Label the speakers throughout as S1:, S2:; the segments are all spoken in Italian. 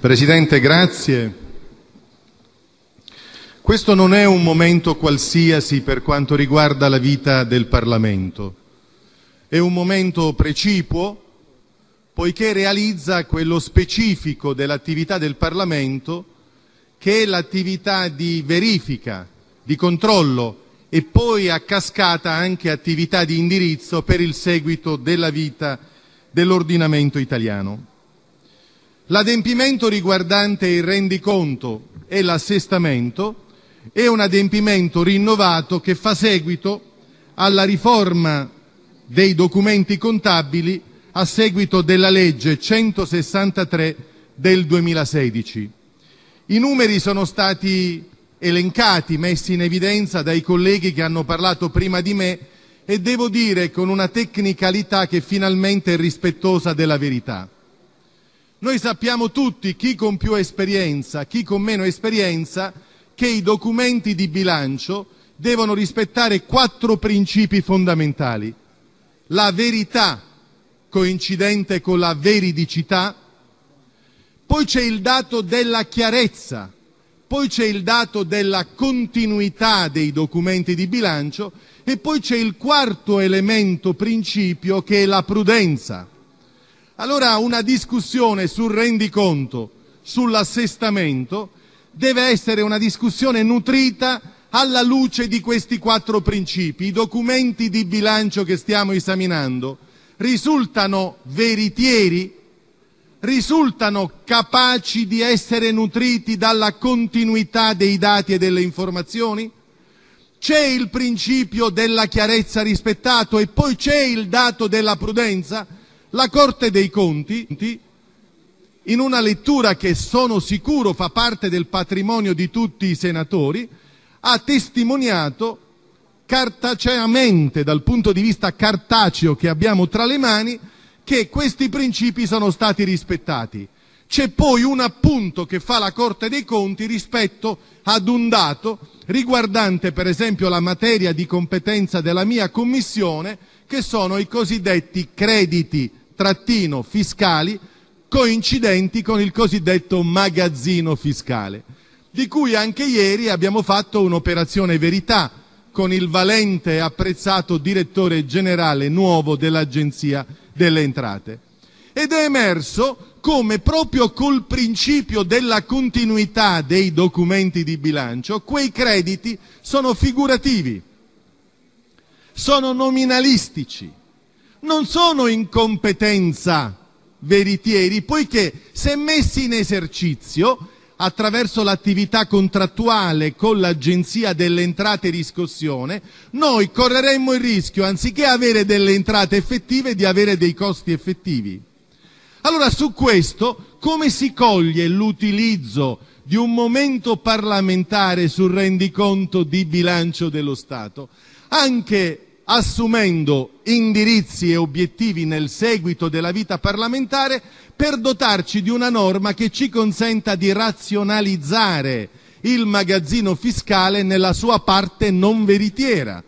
S1: Presidente, grazie. Questo non è un momento qualsiasi per quanto riguarda la vita del Parlamento. È un momento precipuo poiché realizza quello specifico dell'attività del Parlamento che è l'attività di verifica, di controllo e poi a cascata anche attività di indirizzo per il seguito della vita dell'ordinamento italiano. L'adempimento riguardante il rendiconto e l'assestamento è un adempimento rinnovato che fa seguito alla riforma dei documenti contabili a seguito della legge 163 del 2016. I numeri sono stati elencati, messi in evidenza dai colleghi che hanno parlato prima di me e devo dire con una tecnicalità che finalmente è rispettosa della verità. Noi sappiamo tutti, chi con più esperienza, chi con meno esperienza, che i documenti di bilancio devono rispettare quattro principi fondamentali. La verità, coincidente con la veridicità, poi c'è il dato della chiarezza, poi c'è il dato della continuità dei documenti di bilancio e poi c'è il quarto elemento principio che è la prudenza. Allora una discussione sul rendiconto, sull'assestamento, deve essere una discussione nutrita alla luce di questi quattro principi. I documenti di bilancio che stiamo esaminando risultano veritieri, risultano capaci di essere nutriti dalla continuità dei dati e delle informazioni? C'è il principio della chiarezza rispettato e poi c'è il dato della prudenza? La Corte dei Conti, in una lettura che sono sicuro fa parte del patrimonio di tutti i senatori, ha testimoniato cartaceamente, dal punto di vista cartaceo che abbiamo tra le mani, che questi principi sono stati rispettati. C'è poi un appunto che fa la Corte dei Conti rispetto ad un dato riguardante per esempio la materia di competenza della mia Commissione, che sono i cosiddetti crediti-fiscali trattino coincidenti con il cosiddetto magazzino fiscale, di cui anche ieri abbiamo fatto un'operazione verità con il valente e apprezzato direttore generale nuovo dell'Agenzia delle Entrate ed è emerso come proprio col principio della continuità dei documenti di bilancio quei crediti sono figurativi, sono nominalistici, non sono in competenza veritieri, poiché se messi in esercizio attraverso l'attività contrattuale con l'Agenzia delle Entrate e Riscossione, noi correremmo il rischio, anziché avere delle entrate effettive, di avere dei costi effettivi. Allora su questo come si coglie l'utilizzo di un momento parlamentare sul rendiconto di bilancio dello Stato? Anche assumendo indirizzi e obiettivi nel seguito della vita parlamentare per dotarci di una norma che ci consenta di razionalizzare il magazzino fiscale nella sua parte non veritiera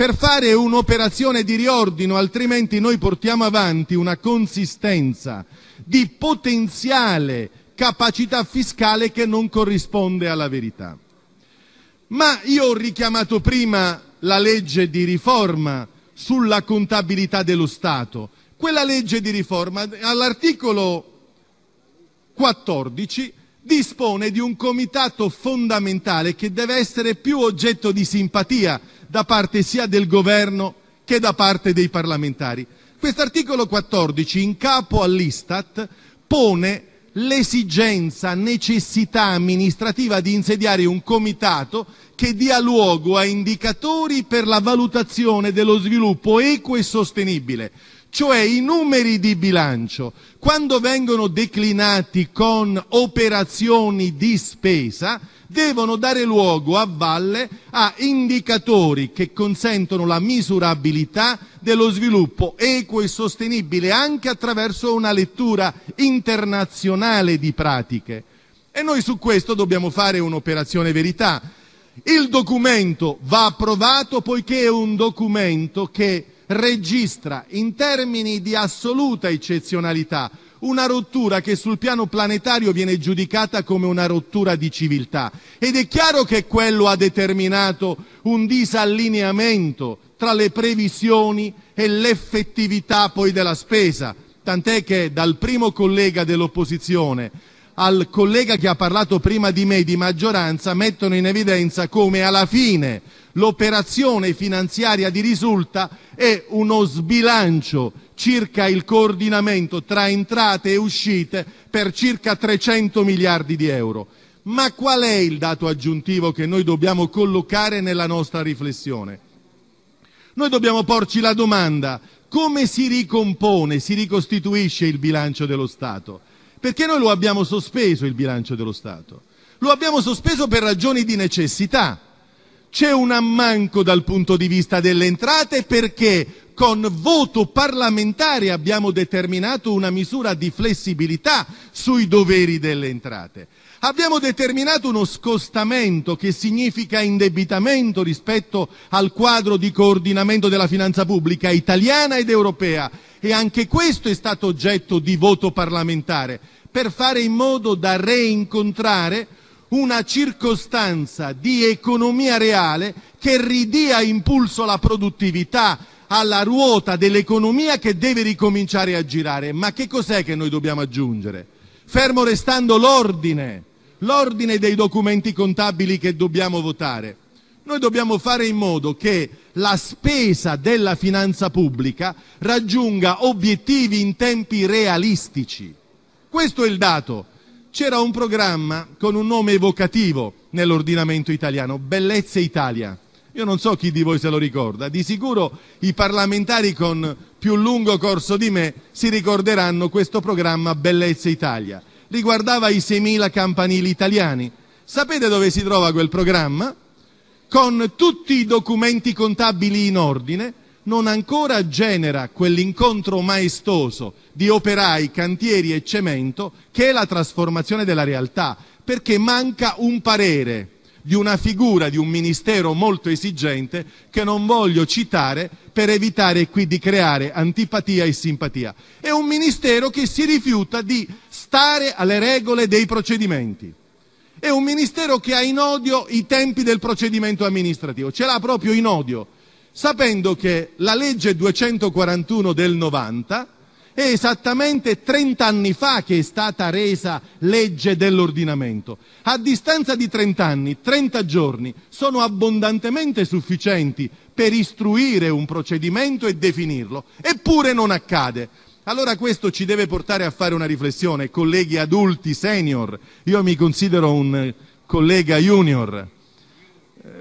S1: per fare un'operazione di riordino, altrimenti noi portiamo avanti una consistenza di potenziale capacità fiscale che non corrisponde alla verità. Ma io ho richiamato prima la legge di riforma sulla contabilità dello Stato. Quella legge di riforma all'articolo 14 dispone di un comitato fondamentale che deve essere più oggetto di simpatia da parte sia del governo che da parte dei parlamentari. Quest'articolo 14, in capo all'Istat, pone l'esigenza, necessità amministrativa di insediare un comitato che dia luogo a indicatori per la valutazione dello sviluppo equo e sostenibile cioè i numeri di bilancio, quando vengono declinati con operazioni di spesa, devono dare luogo a valle a indicatori che consentono la misurabilità dello sviluppo equo e sostenibile anche attraverso una lettura internazionale di pratiche. E noi su questo dobbiamo fare un'operazione verità. Il documento va approvato poiché è un documento che registra in termini di assoluta eccezionalità una rottura che sul piano planetario viene giudicata come una rottura di civiltà. Ed è chiaro che quello ha determinato un disallineamento tra le previsioni e l'effettività poi della spesa, tant'è che dal primo collega dell'opposizione al collega che ha parlato prima di me di maggioranza mettono in evidenza come alla fine l'operazione finanziaria di risulta è uno sbilancio circa il coordinamento tra entrate e uscite per circa 300 miliardi di euro. Ma qual è il dato aggiuntivo che noi dobbiamo collocare nella nostra riflessione? Noi dobbiamo porci la domanda come si ricompone, si ricostituisce il bilancio dello Stato? Perché noi lo abbiamo sospeso il bilancio dello Stato? Lo abbiamo sospeso per ragioni di necessità c'è un ammanco dal punto di vista delle entrate perché con voto parlamentare abbiamo determinato una misura di flessibilità sui doveri delle entrate. Abbiamo determinato uno scostamento che significa indebitamento rispetto al quadro di coordinamento della finanza pubblica italiana ed europea e anche questo è stato oggetto di voto parlamentare per fare in modo da reincontrare una circostanza di economia reale che ridia impulso alla produttività, alla ruota dell'economia che deve ricominciare a girare. Ma che cos'è che noi dobbiamo aggiungere? Fermo restando l'ordine, l'ordine dei documenti contabili che dobbiamo votare. Noi dobbiamo fare in modo che la spesa della finanza pubblica raggiunga obiettivi in tempi realistici. Questo è il dato c'era un programma con un nome evocativo nell'ordinamento italiano, Bellezza Italia. Io non so chi di voi se lo ricorda, di sicuro i parlamentari con più lungo corso di me si ricorderanno questo programma Bellezza Italia. Riguardava i 6.000 campanili italiani. Sapete dove si trova quel programma? Con tutti i documenti contabili in ordine, non ancora genera quell'incontro maestoso di operai, cantieri e cemento che è la trasformazione della realtà, perché manca un parere di una figura, di un ministero molto esigente che non voglio citare per evitare qui di creare antipatia e simpatia. È un ministero che si rifiuta di stare alle regole dei procedimenti. È un ministero che ha in odio i tempi del procedimento amministrativo, ce l'ha proprio in odio sapendo che la legge 241 del 90 è esattamente 30 anni fa che è stata resa legge dell'ordinamento. A distanza di 30 anni, 30 giorni sono abbondantemente sufficienti per istruire un procedimento e definirlo, eppure non accade. Allora questo ci deve portare a fare una riflessione, colleghi adulti, senior, io mi considero un collega junior,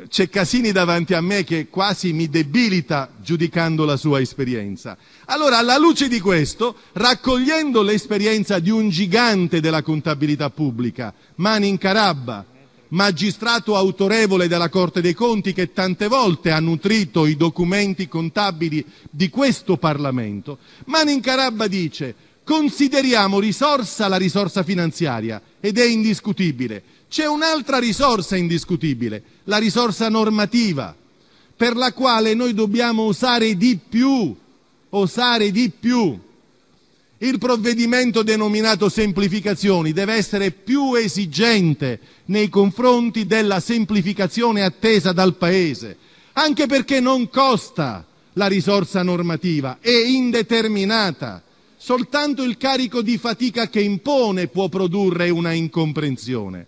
S1: c'è Casini davanti a me che quasi mi debilita giudicando la sua esperienza. Allora, alla luce di questo, raccogliendo l'esperienza di un gigante della contabilità pubblica, Manin Carabba, magistrato autorevole della Corte dei Conti che tante volte ha nutrito i documenti contabili di questo Parlamento, Manin Carabba dice consideriamo risorsa la risorsa finanziaria ed è indiscutibile c'è un'altra risorsa indiscutibile, la risorsa normativa, per la quale noi dobbiamo osare di più, osare di più. Il provvedimento denominato semplificazioni deve essere più esigente nei confronti della semplificazione attesa dal Paese, anche perché non costa la risorsa normativa, è indeterminata. Soltanto il carico di fatica che impone può produrre una incomprensione.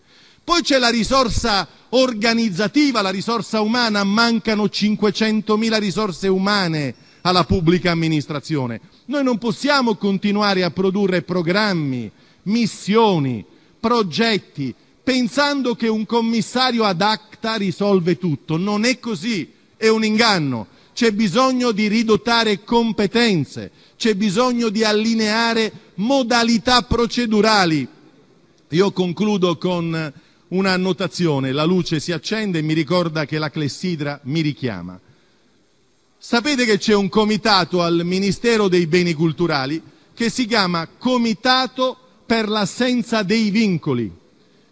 S1: Poi c'è la risorsa organizzativa, la risorsa umana, mancano 500.000 risorse umane alla pubblica amministrazione. Noi non possiamo continuare a produrre programmi, missioni, progetti, pensando che un commissario ad acta risolve tutto. Non è così, è un inganno. C'è bisogno di ridotare competenze, c'è bisogno di allineare modalità procedurali. Io concludo con una annotazione, la luce si accende e mi ricorda che la clessidra mi richiama. Sapete che c'è un comitato al Ministero dei Beni Culturali che si chiama Comitato per l'assenza dei vincoli.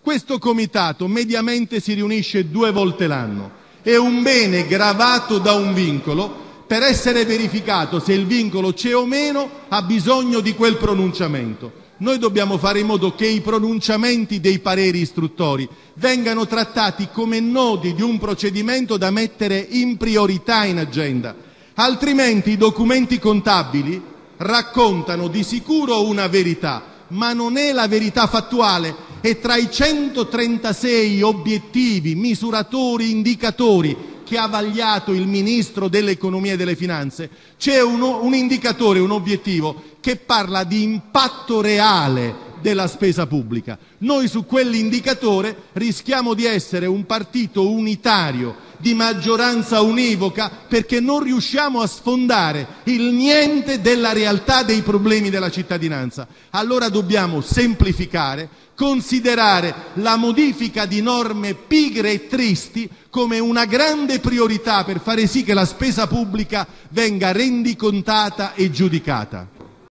S1: Questo comitato mediamente si riunisce due volte l'anno. È un bene gravato da un vincolo per essere verificato se il vincolo c'è o meno ha bisogno di quel pronunciamento. Noi dobbiamo fare in modo che i pronunciamenti dei pareri istruttori vengano trattati come nodi di un procedimento da mettere in priorità in agenda, altrimenti i documenti contabili raccontano di sicuro una verità, ma non è la verità fattuale e tra i 136 obiettivi, misuratori, indicatori che ha vagliato il Ministro dell'Economia e delle Finanze c'è un, un indicatore, un obiettivo che parla di impatto reale della spesa pubblica. Noi su quell'indicatore rischiamo di essere un partito unitario, di maggioranza univoca, perché non riusciamo a sfondare il niente della realtà dei problemi della cittadinanza. Allora dobbiamo semplificare, considerare la modifica di norme pigre e tristi come una grande priorità per fare sì che la spesa pubblica venga rendicontata e giudicata.